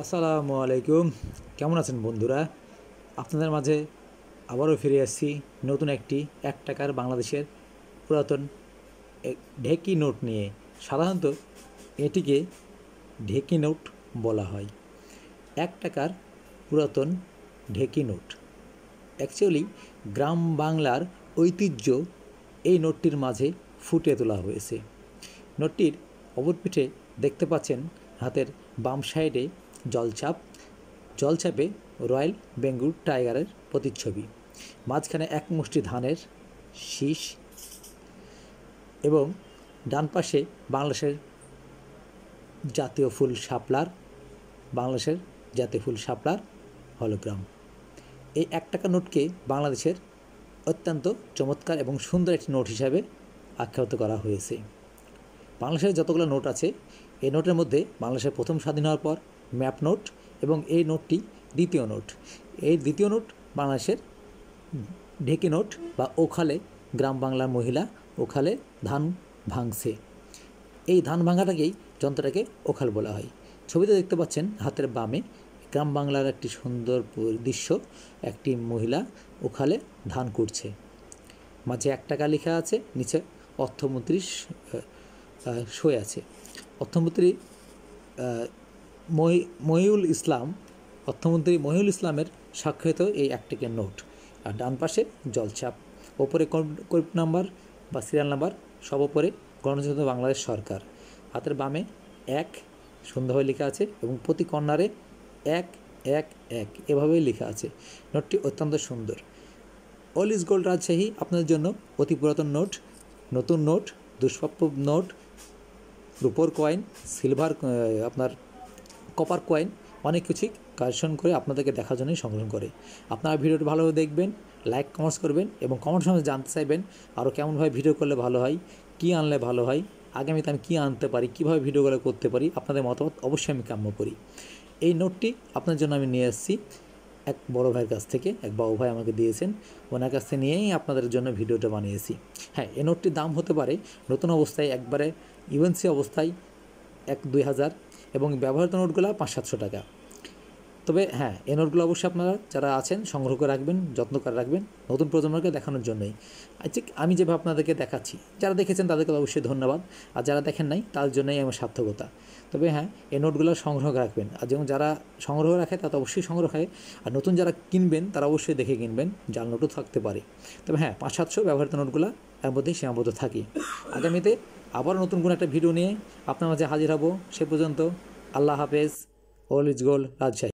আসসালামু আলাইকুম কেমন আছেন বন্ধুরা আপনাদের মাঝে আবারও ফিরে আসছি নতুন একটি এক টাকার বাংলাদেশের পুরাতন ঢেকি নোট নিয়ে সাধারণত এটিকে ঢেকি নোট বলা হয় এক টাকার পুরাতন ঢেকি নোট অ্যাকচুয়ালি গ্রাম বাংলার ঐতিহ্য এই নোটটির মাঝে ফুটিয়ে তোলা হয়েছে নোটটির অবরপিঠে দেখতে পাচ্ছেন হাতের বাম সাইডে জলছাপ জলছাপে রয়্যাল বেঙ্গুর টাইগারের প্রতিচ্ছবি মাঝখানে এক মুষ্টি ধানের শীষ এবং ডান পাশে বাংলাদেশের জাতীয় ফুল শাপলার বাংলাদেশের জাতীয় ফুল শাপলার হলোগ্রাম এই এক টাকা নোটকে বাংলাদেশের অত্যন্ত চমৎকার এবং সুন্দর একটি নোট হিসাবে আখ্যাত করা হয়েছে বাংলাদেশের যতগুলো নোট আছে এই নোটের মধ্যে বাংলাদেশের প্রথম স্বাধীন হওয়ার পর ম্যাপ নোট এবং এই নোটটি দ্বিতীয় নোট এই দ্বিতীয় নোট বাংলাদেশের ঢেকে নোট বা ওখালে গ্রাম বাংলার মহিলা ওখালে ধান ভাঙছে এই ধান ভাঙাটাকেই যন্ত্রটাকে ওখাল বলা হয় ছবিতে দেখতে পাচ্ছেন হাতের বামে গ্রাম বাংলার একটি সুন্দর দৃশ্য একটি মহিলা ওখালে ধান করছে মাঝে এক টাকা লেখা আছে নিচে অর্থমন্ত্রী সই আছে অর্থমন্ত্রী মহিউল ইসলাম অর্থমন্ত্রী মহিউল ইসলামের স্বাক্ষরিত এই একটিকের নোট আর ডান পাশে জলছাপ ওপরে কোড নাম্বার বা সিরিয়াল নাম্বার সব ওপরে গণতন্ত্র বাংলাদেশ সরকার হাতের বামে এক সুন্দরভাবে লেখা আছে এবং প্রতি কর্নারে এক এক এক এভাবেই লেখা আছে নোটটি অত্যন্ত সুন্দর অল ইজ গোল্ড রাজশাহী আপনাদের জন্য অতি পুরাতন নোট নতুন নোট দুষ্প্রাপ্য নোট রুপোর কয়েন সিলভার আপনার কপার কয়েন অনেক কিছুই কালেকশন করে আপনাদেরকে দেখার জন্যই সংগ্রহ করে আপনারা ভিডিওটি ভালো দেখবেন লাইক কমেন্টস করবেন এবং কমেন্টস সময় জানতে চাইবেন আরও কেমনভাবে ভিডিও করলে ভালো হয় কী আনলে ভালো হয় আগামীতে আমি কী আনতে পারি কীভাবে ভিডিওগুলো করতে পারি আপনাদের মতামত অবশ্যই আমি কাম্য করি এই নোটটি আপনার জন্য আমি নিয়ে আসছি এক বড় ভাইয়ের কাছ থেকে এক বাবু ভাই আমাকে দিয়েছেন ওনার কাছ থেকে নিয়েই আপনাদের জন্য ভিডিওটা বানিয়েছি হ্যাঁ এই নোটটির দাম হতে পারে নতুন অবস্থায় একবারে ইউএনসি অবস্থায় এক দুই হাজার এবং ব্যবহৃত নোটগুলো পাঁচ সাতশো টাকা তবে হ্যাঁ এই নোটগুলো অবশ্যই আপনারা যারা আছেন সংগ্রহ করে রাখবেন যত্ন করে রাখবেন নতুন প্রজন্মকে দেখানোর জন্যই ঠিক আমি যেভাবে আপনাদেরকে দেখাচ্ছি যারা দেখেছেন তাদেরকে অবশ্যই ধন্যবাদ আর যারা দেখেন নাই তার জন্যই আমার সার্থকতা তবে হ্যাঁ এই নোটগুলো সংগ্রহ রাখবেন আর যেমন যারা সংগ্রহ রাখে তারা অবশ্যই সংগ্রহ হয় আর নতুন যারা কিনবেন তারা অবশ্যই দেখে কিনবেন জাল নোটও থাকতে পারে তবে হ্যাঁ পাঁচ সাতশো ব্যবহৃত নোটগুলো এর মধ্যেই সীমাবদ্ধ থাকি আগামীতে আবার নতুন কোনো একটা ভিডিও নিয়ে আপনার মাঝে হাজির হব সে পর্যন্ত আল্লাহ হাফেজ অল ইজ গোল রাজশাহী